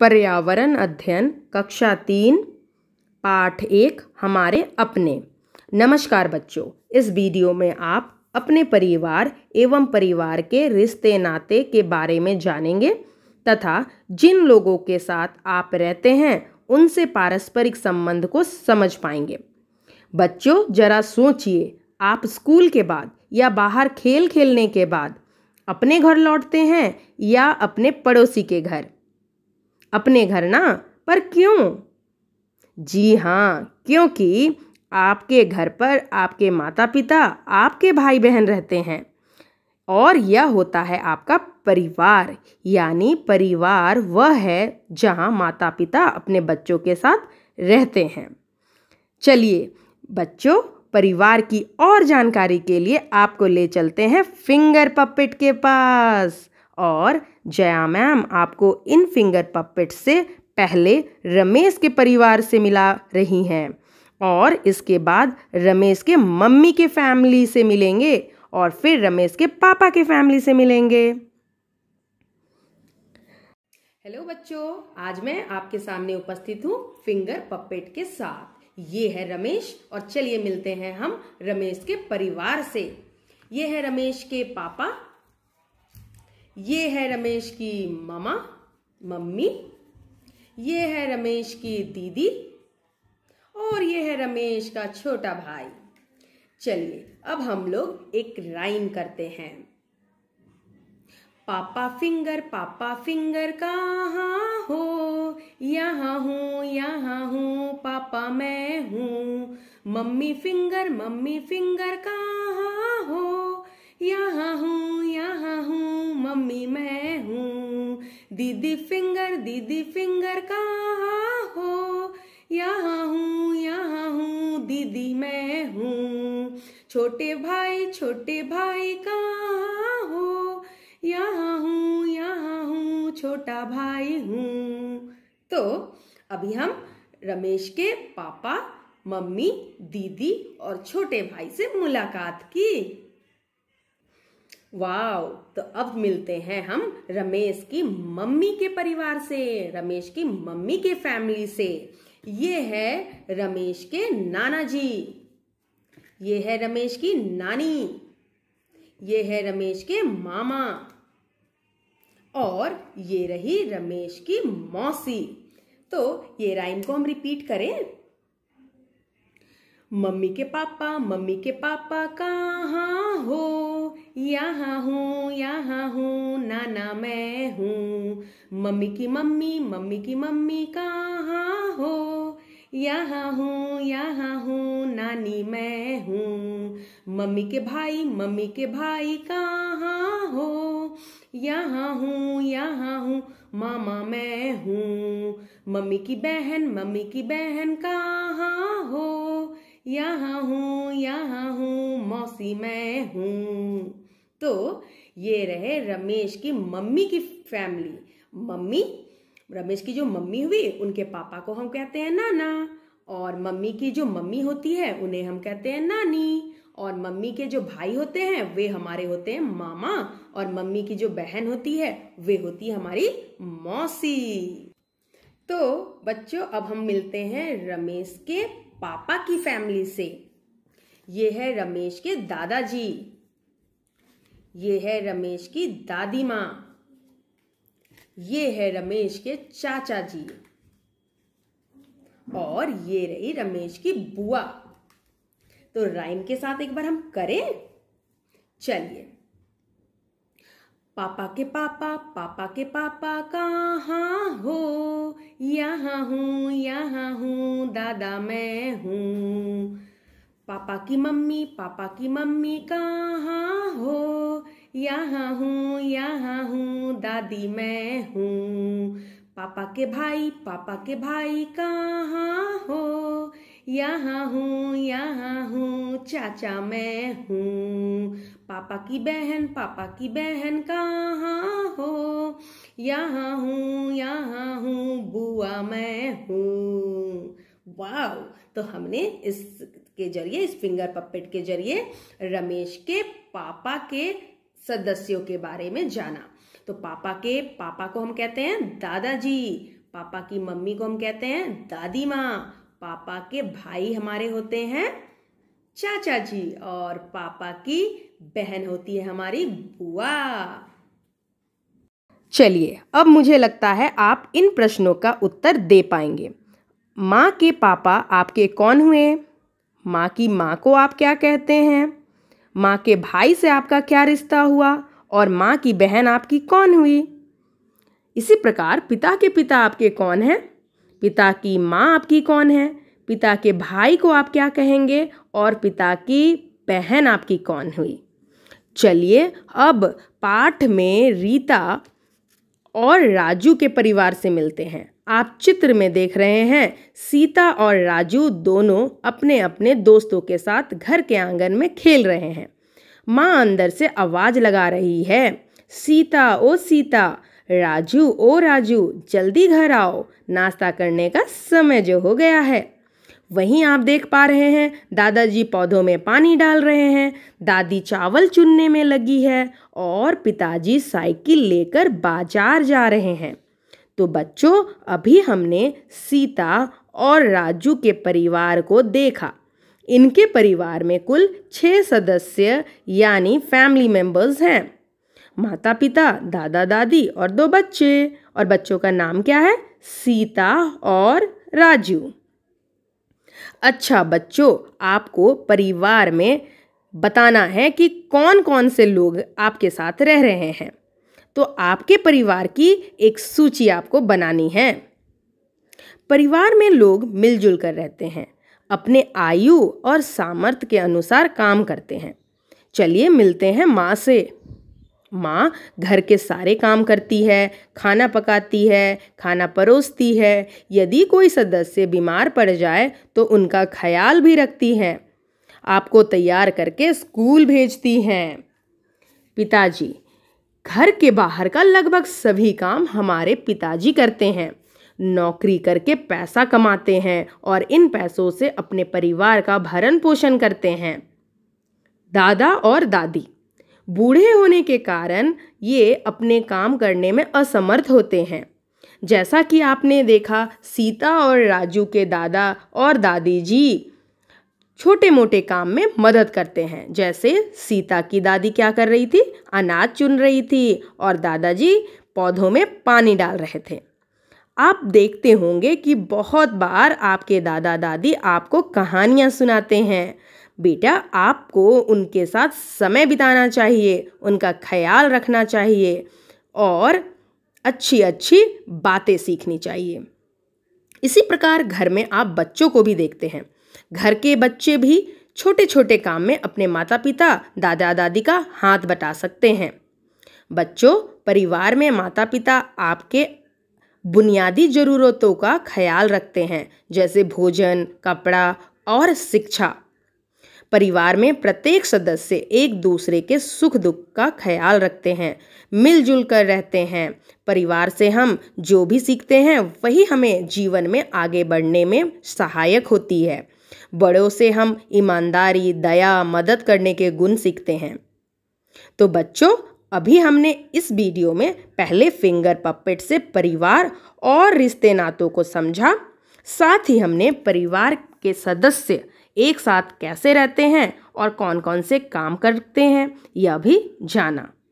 पर्यावरण अध्ययन कक्षा तीन पाठ एक हमारे अपने नमस्कार बच्चों इस वीडियो में आप अपने परिवार एवं परिवार के रिश्ते नाते के बारे में जानेंगे तथा जिन लोगों के साथ आप रहते हैं उनसे पारस्परिक संबंध को समझ पाएंगे बच्चों जरा सोचिए आप स्कूल के बाद या बाहर खेल खेलने के बाद अपने घर लौटते हैं या अपने पड़ोसी के घर अपने घर ना पर क्यों जी हाँ क्योंकि आपके घर पर आपके माता पिता आपके भाई बहन रहते हैं और यह होता है आपका परिवार यानी परिवार वह है जहाँ माता पिता अपने बच्चों के साथ रहते हैं चलिए बच्चों परिवार की और जानकारी के लिए आपको ले चलते हैं फिंगर पपेट के पास और जया मैम आपको इन फिंगर पपेट से पहले रमेश के परिवार से मिला रही हैं और इसके बाद रमेश के मम्मी के फैमिली से मिलेंगे और फिर रमेश के पापा के फैमिली से मिलेंगे हेलो बच्चों आज मैं आपके सामने उपस्थित हूँ फिंगर पपेट के साथ ये है रमेश और चलिए मिलते हैं हम रमेश के परिवार से ये है रमेश के पापा ये है रमेश की मामा मम्मी ये है रमेश की दीदी और ये है रमेश का छोटा भाई चलिए अब हम लोग एक राइम करते हैं पापा फिंगर पापा फिंगर कहा हो यहाँ हूँ यहाँ हूँ पापा मैं हूँ मम्मी फिंगर मम्मी फिंगर कहा हो यहाँ हूँ यहाँ हूँ मम्मी मैं हूँ दीदी फिंगर दीदी फिंगर कहाँ हो यहाँ हूँ यहाँ हूँ दीदी मैं हूँ छोटे भाई छोटे भाई कहाँ हो यहाँ हूँ यहाँ हूँ छोटा भाई हूँ तो अभी हम रमेश के पापा मम्मी दीदी और छोटे भाई से मुलाकात की वाव तो अब मिलते हैं हम रमेश की मम्मी के परिवार से रमेश की मम्मी के फैमिली से ये है रमेश के नाना जी ये है रमेश की नानी ये है रमेश के मामा और ये रही रमेश की मौसी तो ये राइम को हम रिपीट करें मम्मी के पापा मम्मी के पापा कहाँ हो यहाँ हूँ यहाँ हूँ नाना मैं हूँ मम्मी की मम्मी मम्मी की मम्मी कहाँ हो यहाँ हूँ यहाँ हूँ नानी मैं हूँ मम्मी के भाई मम्मी के भाई कहाँ हो यहाँ हूँ यहाँ हूँ मामा मैं हूँ मम्मी की बहन मम्मी की बहन कहाँ हो यहाँ हूँ यहाँ हूँ मौसी मैं हूँ तो ये रहे रमेश की मम्मी की फैमिली मम्मी रमेश की जो मम्मी हुई उनके पापा को हम कहते हैं नाना और मम्मी की जो मम्मी होती है उन्हें हम कहते हैं नानी और मम्मी के जो भाई होते हैं वे हमारे होते हैं मामा और मम्मी की जो बहन होती है वे होती है हमारी मौसी तो बच्चों अब हम मिलते हैं रमेश के पापा की फैमिली से ये है रमेश के दादाजी ये है रमेश की दादी माँ ये है रमेश के चाचा जी और ये रही रमेश की बुआ तो राइम के साथ एक बार हम करें चलिए पापा के पापा पापा के पापा कहाँ हो यहाँ हूँ यहाँ हूँ दादा मैं हूँ पापा की मम्मी पापा की मम्मी कहाँ हो यहाँ हूँ यहाँ हूँ दादी मैं हूँ पापा के भाई पापा के भाई कहाँ हो यहाँ हूँ यहाँ हूँ चाचा मैं हूँ पापा की बहन पापा की बहन कहाँ हो यहाँ हूँ यहाँ हूँ बुआ मैं हूँ वाओ तो हमने इस के जरिए इस फिंगर पपेट के जरिए रमेश के पापा के सदस्यों के बारे में जाना तो पापा के पापा को हम कहते हैं दादाजी पापा की मम्मी को हम कहते हैं दादी माँ पापा के भाई हमारे होते हैं चाचा जी और पापा की बहन होती है हमारी बुआ चलिए अब मुझे लगता है आप इन प्रश्नों का उत्तर दे पाएंगे माँ के पापा आपके कौन हुए माँ की माँ को आप क्या कहते हैं माँ के भाई से आपका क्या रिश्ता हुआ और माँ की बहन आपकी कौन हुई इसी प्रकार पिता के पिता आपके कौन हैं पिता की माँ आपकी कौन है पिता के भाई को आप क्या कहेंगे और पिता की बहन आपकी कौन हुई चलिए अब पाठ में रीता और राजू के परिवार से मिलते हैं आप चित्र में देख रहे हैं सीता और राजू दोनों अपने अपने दोस्तों के साथ घर के आंगन में खेल रहे हैं माँ अंदर से आवाज़ लगा रही है सीता ओ सीता राजू ओ राजू जल्दी घर आओ नाश्ता करने का समय जो हो गया है वहीं आप देख पा रहे हैं दादाजी पौधों में पानी डाल रहे हैं दादी चावल चुनने में लगी है और पिताजी साइकिल लेकर बाजार जा रहे हैं तो बच्चों अभी हमने सीता और राजू के परिवार को देखा इनके परिवार में कुल छः सदस्य यानी फैमिली मेंबर्स हैं माता पिता दादा दादी और दो बच्चे और बच्चों का नाम क्या है सीता और राजू अच्छा बच्चों आपको परिवार में बताना है कि कौन कौन से लोग आपके साथ रह रहे हैं तो आपके परिवार की एक सूची आपको बनानी है परिवार में लोग मिलजुल कर रहते हैं अपने आयु और सामर्थ्य के अनुसार काम करते हैं चलिए मिलते हैं माँ से माँ घर के सारे काम करती है खाना पकाती है खाना परोसती है यदि कोई सदस्य बीमार पड़ जाए तो उनका ख्याल भी रखती हैं आपको तैयार करके स्कूल भेजती हैं पिताजी घर के बाहर का लगभग सभी काम हमारे पिताजी करते हैं नौकरी करके पैसा कमाते हैं और इन पैसों से अपने परिवार का भरण पोषण करते हैं दादा और दादी बूढ़े होने के कारण ये अपने काम करने में असमर्थ होते हैं जैसा कि आपने देखा सीता और राजू के दादा और दादी जी छोटे मोटे काम में मदद करते हैं जैसे सीता की दादी क्या कर रही थी अनाज चुन रही थी और दादाजी पौधों में पानी डाल रहे थे आप देखते होंगे कि बहुत बार आपके दादा दादी आपको कहानियाँ सुनाते हैं बेटा आपको उनके साथ समय बिताना चाहिए उनका ख्याल रखना चाहिए और अच्छी अच्छी बातें सीखनी चाहिए इसी प्रकार घर में आप बच्चों को भी देखते हैं घर के बच्चे भी छोटे छोटे काम में अपने माता पिता दादा दादी का हाथ बटा सकते हैं बच्चों परिवार में माता पिता आपके बुनियादी ज़रूरतों का ख्याल रखते हैं जैसे भोजन कपड़ा और शिक्षा परिवार में प्रत्येक सदस्य एक दूसरे के सुख दुख का ख्याल रखते हैं मिलजुल कर रहते हैं परिवार से हम जो भी सीखते हैं वही हमें जीवन में आगे बढ़ने में सहायक होती है बड़ों से हम ईमानदारी दया मदद करने के गुण सीखते हैं तो बच्चों अभी हमने इस वीडियो में पहले फिंगर पपेट से परिवार और रिश्ते नातों को समझा साथ ही हमने परिवार के सदस्य एक साथ कैसे रहते हैं और कौन कौन से काम करते हैं यह भी जाना